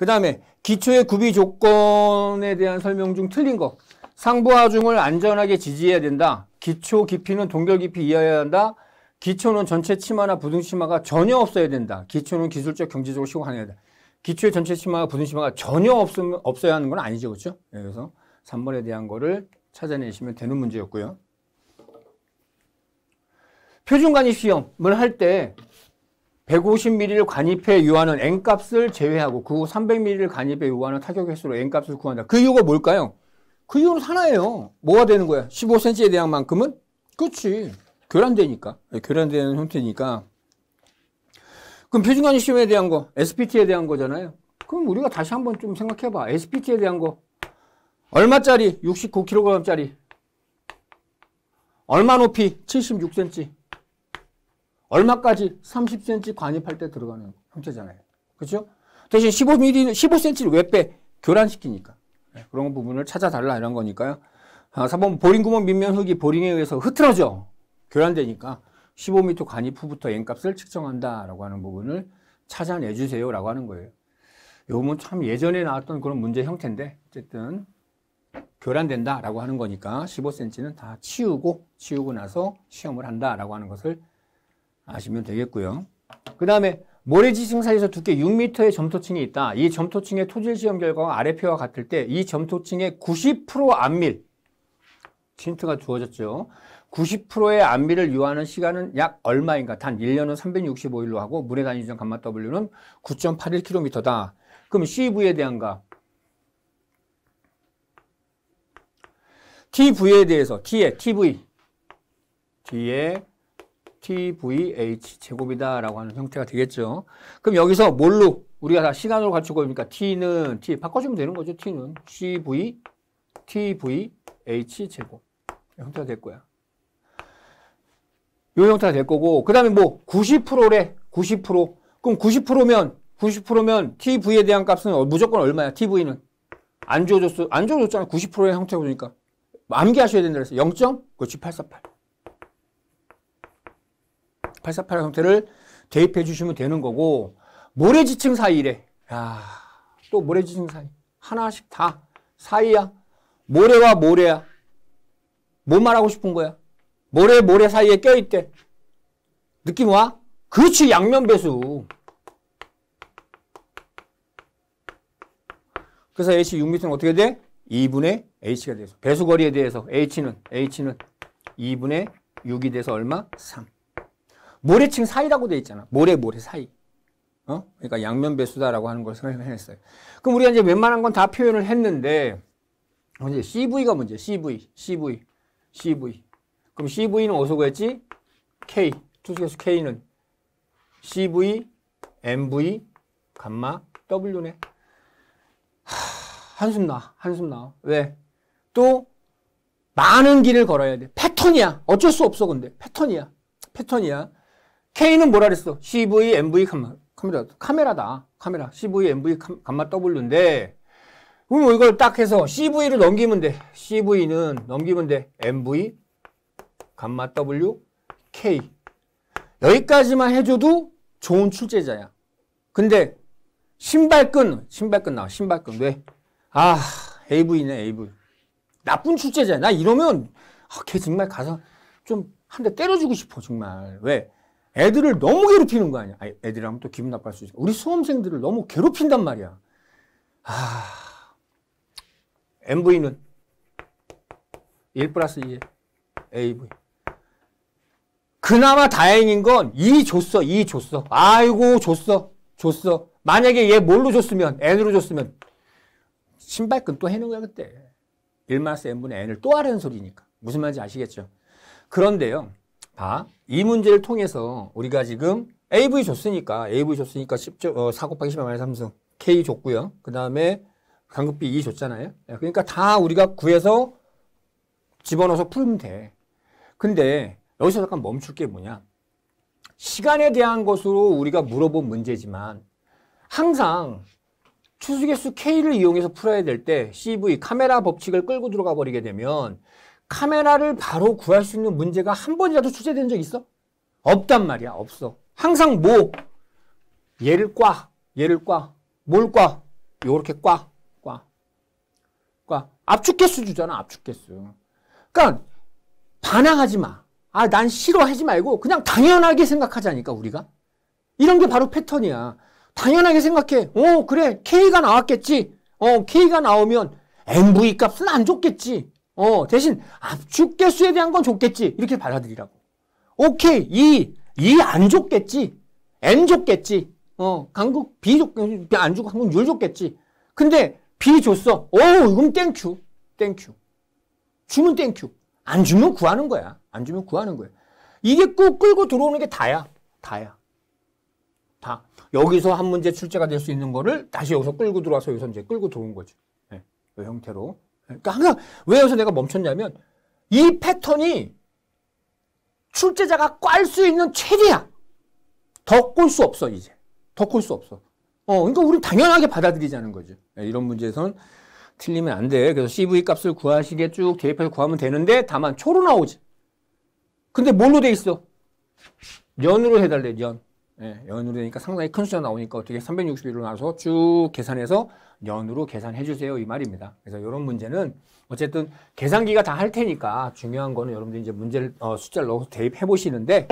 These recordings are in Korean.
그 다음에 기초의 구비 조건에 대한 설명 중 틀린 거. 상부하중을 안전하게 지지해야 된다. 기초 깊이는 동결 깊이 이어야 한다. 기초는 전체 치마나 부등 치마가 전혀 없어야 된다. 기초는 기술적 경제적으로 시공하해야 된다. 기초의 전체 치마와 부등 치마가 전혀 없음, 없어야 하는 건 아니죠. 그렇죠? 예, 그래서 3번에 대한 거를 찾아내시면 되는 문제였고요. 표준관입 시험을 할때 150mm를 관입해 유하는 n값을 제외하고 그 300mm를 관입해 유하는 타격 횟수로 n값을 구한다. 그 이유가 뭘까요? 그 이유는 하나예요. 뭐가 되는 거야? 15cm에 대한 만큼은? 그렇지. 교란되니까. 네, 교란되는 형태니까. 그럼 표준관이 시험에 대한 거, SPT에 대한 거잖아요. 그럼 우리가 다시 한번 좀 생각해봐. SPT에 대한 거. 얼마짜리? 69kg짜리. 얼마 높이? 76cm. 얼마까지 30cm 관입할 때 들어가는 형태잖아요. 그렇죠? 대신 15mm, 15cm를 왜 빼? 교란시키니까. 네, 그런 부분을 찾아달라 이런 거니까요. 아, 4번 보링구멍 밑면 흙이 보링에 의해서 흐트러져. 교란되니까 15m 관입 후부터 N값을 측정한다라고 하는 부분을 찾아내 주세요라고 하는 거예요. 요건 참 예전에 나왔던 그런 문제 형태인데 어쨌든 교란된다라고 하는 거니까 15cm는 다 치우고 치우고 나서 시험을 한다라고 하는 것을 아시면 되겠고요. 그 다음에 모래지층 사이에서 두께 6m의 점토층이 있다. 이 점토층의 토질시험 결과가 아래표와 같을 때 이 점토층의 90% 안밀 힌트가 주어졌죠. 90%의 안밀을 유하는 시간은 약 얼마인가? 단 1년은 365일로 하고 물의 단위 지점 감마 W는 9.81km다. 그럼 CV에 대한 가 TV에 대해서 T에 TV T에 TVH 제곱이다라고 하는 형태가 되겠죠. 그럼 여기서 뭘로 우리가 다 시간으로 갖추고 그러니까 T는 T 바꿔주면 되는 거죠. T는 GV TVH 제곱 형태가 될 거야. 요 형태가 될 거고 그 다음에 뭐 90%래 90% 그럼 90%면 90%면 TV에 대한 값은 어, 무조건 얼마야? TV는 안 줘줬어 안 줘줬잖아 90%의 형태가 보니까 암기하셔야 된다 그래서 0. 9 7 848 848 형태를 대입해 주시면 되는 거고 모래지층 사이래. 야, 또 모래지층 사이. 하나씩 다 사이야. 모래와 모래야. 뭐 말하고 싶은 거야? 모래 모래 사이에 껴있대. 느낌 와? 그렇지 양면 배수. 그래서 H 6미터는 어떻게 돼? 2분의 H가 돼서 배수거리에 대해서 H는 H는 2분의 6이 돼서 얼마? 3. 모래층 사이라고 돼 있잖아. 모래 모래 사이. 어? 그러니까 양면 배수다라고 하는 걸 설명했어요. 그럼 우리가 이제 웬만한 건 다 표현을 했는데 이제 CV가 문제. CV, CV, CV. 그럼 CV는 어디서 구했지? K. 투수계수 K는 CV, MV, 감마, W네. 하, 한숨 나. 한숨 나. 왜? 또 많은 길을 걸어야 돼. 패턴이야. 어쩔 수 없어 근데. 패턴이야. 패턴이야. K는 뭐라 그랬어? CV, MV 카메라. 카메라, 카메라다. 카메라. CV, MV 감마 W인데, 그럼 이걸 딱 해서 CV를 넘기면 돼. CV는 넘기면 돼. MV, 감마 W, K. 여기까지만 해줘도 좋은 출제자야. 근데 신발끈, 신발끈 나와. 신발끈. 왜? 아, AV네, AV. 나쁜 출제자야. 나 이러면, 아, 걔 정말 가서 좀 한 대 때려주고 싶어, 정말. 왜? 애들을 너무 괴롭히는 거 아니야. 아니, 애들 하면 또 기분 나빠할 수 있어. 우리 수험생들을 너무 괴롭힌단 말이야. 아, MV는 1 플러스 2 AV. 그나마 다행인 건2 줬어, 2 줬어. 아이고, 줬어, 줬어. 만약에 얘 뭘로 줬으면, N으로 줬으면, 신발끈 또 해는 거야, 그때. 1마스 N분의 N을 또 하라는 소리니까. 무슨 말인지 아시겠죠? 그런데요. 다이 문제를 통해서 우리가 지금 AV 줬으니까 AV 줬으니까 10조 어, 4 곱하기 10의 삼성, K 줬고요. 그 다음에 강급비 2 e 줬잖아요. 예, 그러니까 다 우리가 구해서 집어넣어서 풀면 돼. 근데 여기서 잠깐 멈출 게 뭐냐. 시간에 대한 것으로 우리가 물어본 문제지만 항상 추수계수 K를 이용해서 풀어야 될 때 CV 카메라 법칙을 끌고 들어가 버리게 되면 카메라를 바로 구할 수 있는 문제가 한 번이라도 출제된 적 있어? 없단 말이야. 없어. 항상 뭐 얘를 꽈, 얘를 꽈, 뭘 꽈, 요렇게 꽈, 꽈, 꽈. 압축 개수 주잖아. 압축 개수. 그러니까 반항하지 마. 아, 난 싫어하지 말고 그냥 당연하게 생각하자니까 우리가. 이런 게 바로 패턴이야. 당연하게 생각해. 어, 그래. K가 나왔겠지. 어, K가 나오면 MV 값은 안 좋겠지. 어, 대신 압축 개수에 대한 건좋겠지 이렇게 받아들이라고. 오케이. 이이 안좋겠지 N 좋겠지 어, 강국 B 좋, 줬안 주고 한국 U 좋겠지 근데 B 줬어. 오, 이건 땡큐. 땡큐. 주면 땡큐. 안 주면 구하는 거야. 안 주면 구하는 거야. 이게 꼭 끌고 들어오는 게 다야. 다야. 다. 여기서 한 문제 출제가 될 수 있는 거를 다시 여기서 끌고 들어와서 여기서 이제 끌고 들어온 거지. 네. 이 형태로 그러니까 항상 왜 여기서 내가 멈췄냐면 이 패턴이 출제자가 꽐수 있는 최대야. 더 꼴 수 없어 이제. 더 꼴 수 없어. 어, 그러니까 우리 당연하게 받아들이자는 거죠. 네, 이런 문제에선 틀리면 안 돼. 그래서 CV 값을 구하시게 쭉 대입해서 구하면 되는데 다만 초로 나오지. 근데 뭘로 돼 있어? 연으로 해달래, 연. 예, 연으로 되니까 상당히 큰 숫자 나오니까 어떻게 361로 0나서쭉 계산해서 연으로 계산해 주세요 이 말입니다. 그래서 이런 문제는 어쨌든 계산기가 다 할 테니까 중요한 거는 여러분들이 이제 문제를 어, 숫자를 넣어서 대입해 보시는데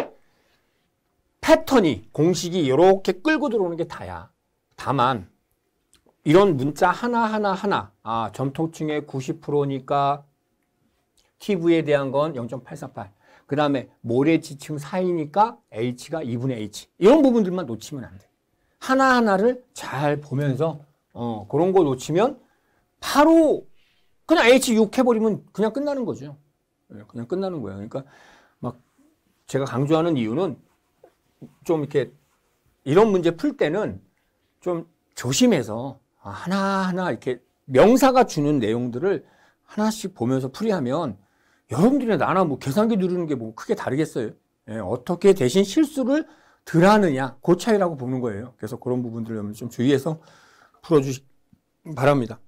패턴이 공식이 이렇게 끌고 들어오는 게 다야. 다만 이런 문자 하나하나 하나 아점토층의 90%니까 TV에 대한 건0.848 그 다음에 모래 지층 사이니까 H가 2분의 H. 이런 부분들만 놓치면 안 돼. 하나하나를 잘 보면서 어, 그런 거 놓치면 바로 그냥 H 6 해버리면 그냥 끝나는 거죠. 예, 그냥 끝나는 거예요. 그러니까 막 제가 강조하는 이유는 좀 이렇게 이런 문제 풀 때는 좀 조심해서 하나하나 이렇게 명사가 주는 내용들을 하나씩 보면서 풀이하면 여러분들이 나나 뭐 계산기 누르는 게 뭐 크게 다르겠어요? 예, 어떻게 대신 실수를 덜 하느냐, 그 차이라고 보는 거예요. 그래서 그런 부분들을 좀 주의해서 풀어주시 기 바랍니다.